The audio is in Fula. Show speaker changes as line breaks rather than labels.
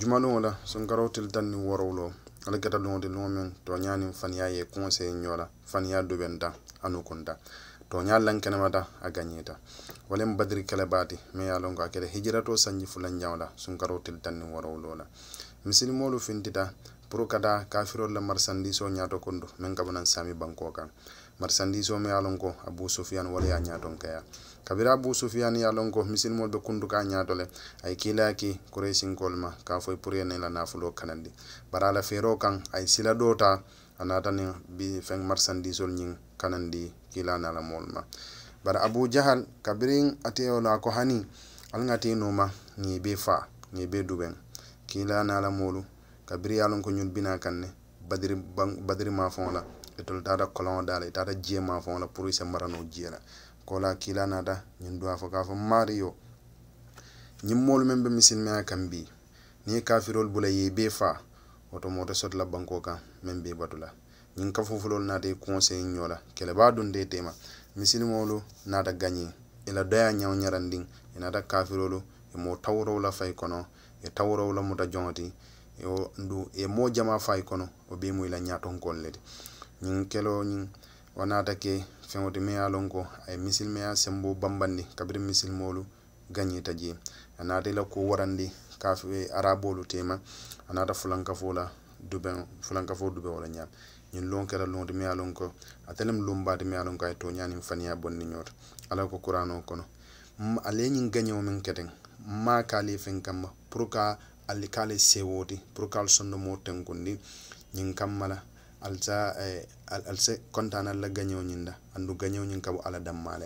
jumaluŋo la sunkaroo tili taŋ niŋ worowuloo ala gata luŋo ti luŋo meŋ tooñaa niŋ faniyaa ye conseil ñoo la faniyaa dubenta anu kunta tooñaa lankenemata a gañeeta wo lem badiri kele baati meŋ ye a loŋ ko a keta hijiratoo sanji fulanjaŋo la sunkaroo tili taŋ niŋ worowuloo la misilimoolu fintita pour kada kafiro la marsandiso nyato kondo men kabanan sami banko kan marsandiso me alonko abu sufyan wala ya ñaaton kaya kabira abu sufyan ya alonko ko mo be kundu ka nyato le ay kilaki kuresin kolma ka foy pour yene la nafulo kanandi bara la fero kan ay sila dota anata ni bi feng marsandiso ñing kanandi kilana la molma bara abu jahal kabirin ateo la ko hani alngati numa ni be fa ni be duben kilana la molu kabiri ye a loŋ ko ñun bina kaŋ ne badiri baŋ badiri maafaŋo la itol taata kolaŋo daa la itaata jee maafaŋo la pour i se mara noo jee la ko la kiila naata ñun duwa fo ka fo maari yo ñiŋ moolu meŋ be misilimeya kaŋ bi niŋ i kafirolu bula ye i bee faa woto moo te soti la bankoo kaŋ meŋ bee batu la ñiŋ kafofulolu naata i conseil ñoo la kelebaa dunta i teema misilimoolu naata gañiŋ i la doya ñaŋo ñarandiŋ i naata kafirolu i moo tawurowu la fay kono i tawurowu la muta joŋo ti ndu e mojama fay kono o ɓe muyla ñatonkon lede ñin kelo ñin o natake feŋote meya lon ko ay misile meya sembo bambandi kabiri misile molu gagne taji a nata la ko warandi kafe arabolu tema a nata fulankafola duben fulankafo dube wala ñam ñin lon kera lonote meya lon ko a telem lumbade meya lon ko ay toñani faniya bonni ñoto ala ko kurano kono ale ñin gagne o min keten ma kali fen kamma pour alli kala sewoti pour kal sonno mo tenkundi ñin kammala eh, la alsa kontanalla da andu gañoñin kabo ala dammale